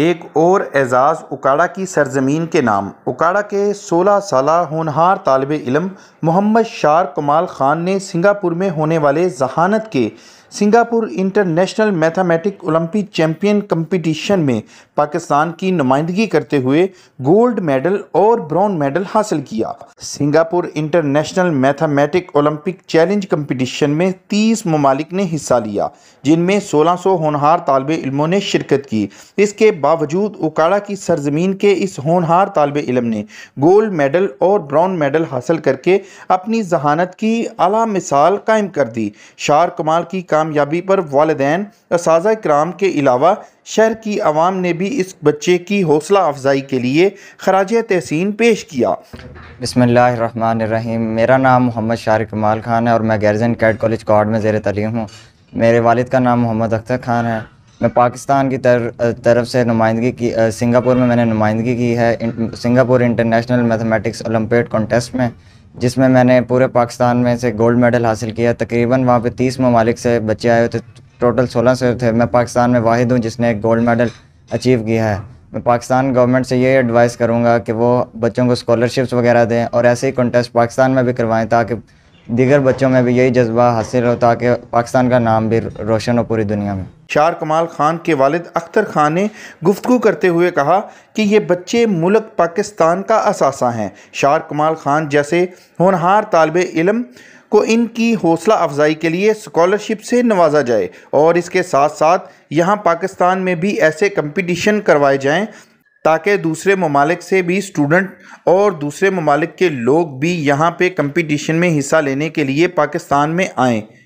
एक और एजाज़ उकाड़ा की सरजमीन के नाम उकाड़ा के 16 साल होनहार तालब इलम मोहम्मद शार कमाल ख़ान ने सिंगापुर में होने वाले जहानत के Singapore international mathematic Olympic champion competition में पाकिस्तान की नुमाइंदगी करते हुए गोल्ड मेडल और ब्राउन मेडल हासिल किया Singapore international mathematic Olympic challenge competition में 30 ममालिक ने हिस्सा लिया जिनमें 1600 होनहार तालब इलमों ने शिरकत की इसके बावजूद उकाड़ा की सरजमीन के इस होनहार तालब इलम ने गोल्ड मेडल और ब्राउन मेडल हासिल करके अपनी जहानत की अला मिसाल कायम कर दी शार कमाल की कामयाबी पर वालदेन साजा कराम के अलावा शहर की आवाम ने भी इस बच्चे की हौसला अफजाई के लिए खराज तहसीन पेश किया बसमीम मेरा नाम मोहम्मद शार कमाल खान है और मैं गैरजन कैड कॉलेज कॉर्ड में जेर तलीम हूँ मेरे वालद का नाम मोहम्मद अख्तर खान है मैं पाकिस्तान की तर, तरफ से नुमाइंदगी की सिंगापुर में मैंने नुमाइंदगी की है Singapore international mathematics olympiad contest में जिसमें मैंने पूरे पाकिस्तान में से गोल्ड मेडल हासिल किया तकरीबन वहाँ पे तीस ममालिक से बच्चे आए थे टोटल सोलह सौ थे मैं पाकिस्तान में वाहिद हूँ जिसने एक गोल्ड मेडल अचीव किया है मैं पाकिस्तान गवर्नमेंट से ये एडवाइस करूँगा कि वो बच्चों को स्कॉलरशिप्स वगैरह दें और ऐसे ही कॉन्टेस्ट पाकिस्तान में भी करवाएँ ताकि दीगर बच्चों में भी यही जज्बा हासिल हो ताकि पाकिस्तान का नाम भी रोशन हो पूरी दुनिया में शार कमाल ख़ान के वालिद अख्तर ख़ान ने गुफ्तु करते हुए कहा कि ये बच्चे मुल्क पाकिस्तान का असासा हैं शार कमाल ख़ान जैसे होनहार तालब इलम को इनकी हौसला अफजाई के लिए स्कॉलरशिप से नवाजा जाए और इसके साथ साथ यहाँ पाकिस्तान में भी ऐसे कंपटीशन करवाए जाएं ताकि दूसरे ममालिक से भी स्टूडेंट और दूसरे ममालिक के लोग भी यहाँ पे कंपटीशन में हिस्सा लेने के लिए पाकिस्तान में आएँ